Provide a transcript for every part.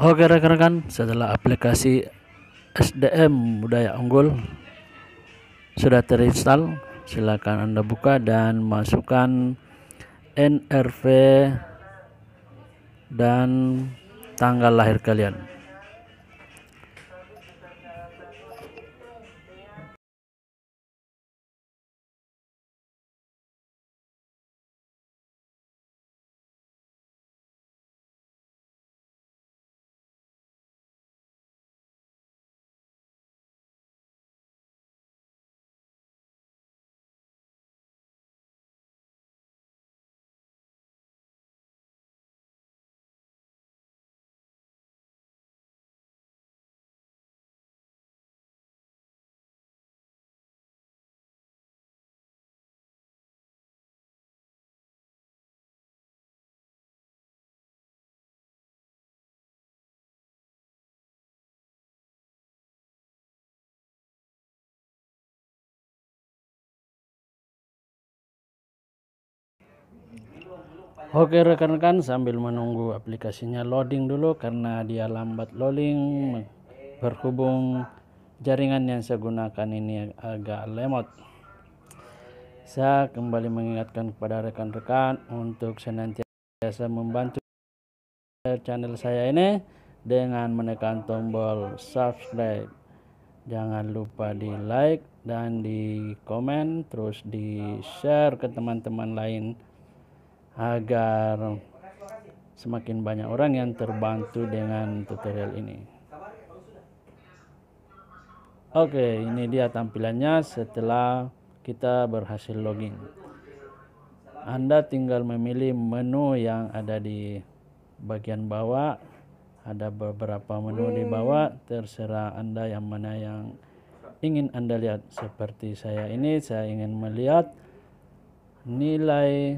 Oke oh, rekan-rekan, setelah aplikasi SDM Budaya Unggul sudah terinstall, silakan Anda buka dan masukkan NRV dan tanggal lahir kalian. Oke rekan-rekan sambil menunggu aplikasinya loading dulu karena dia lambat loading berhubung jaringan yang saya gunakan ini agak lemot. Saya kembali mengingatkan kepada rekan-rekan untuk senantiasa membantu channel saya ini dengan menekan tombol subscribe. Jangan lupa di like dan di komen terus di share ke teman-teman lain agar semakin banyak orang yang terbantu dengan tutorial ini oke okay, ini dia tampilannya setelah kita berhasil login anda tinggal memilih menu yang ada di bagian bawah ada beberapa menu di bawah terserah anda yang mana yang ingin anda lihat seperti saya ini saya ingin melihat nilai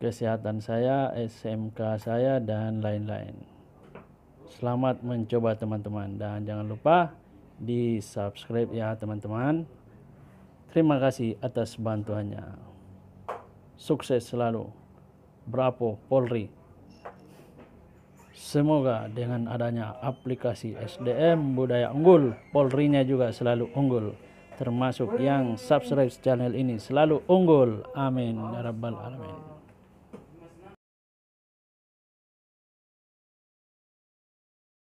kesehatan saya, SMK saya, dan lain-lain. Selamat mencoba teman-teman dan jangan lupa di subscribe ya teman-teman. Terima kasih atas bantuannya. Sukses selalu. Bravo Polri. Semoga dengan adanya aplikasi SDM budaya unggul, Polri nya juga selalu unggul. Termasuk yang subscribe channel ini selalu unggul. Amin. Ya Rabbal Alamin.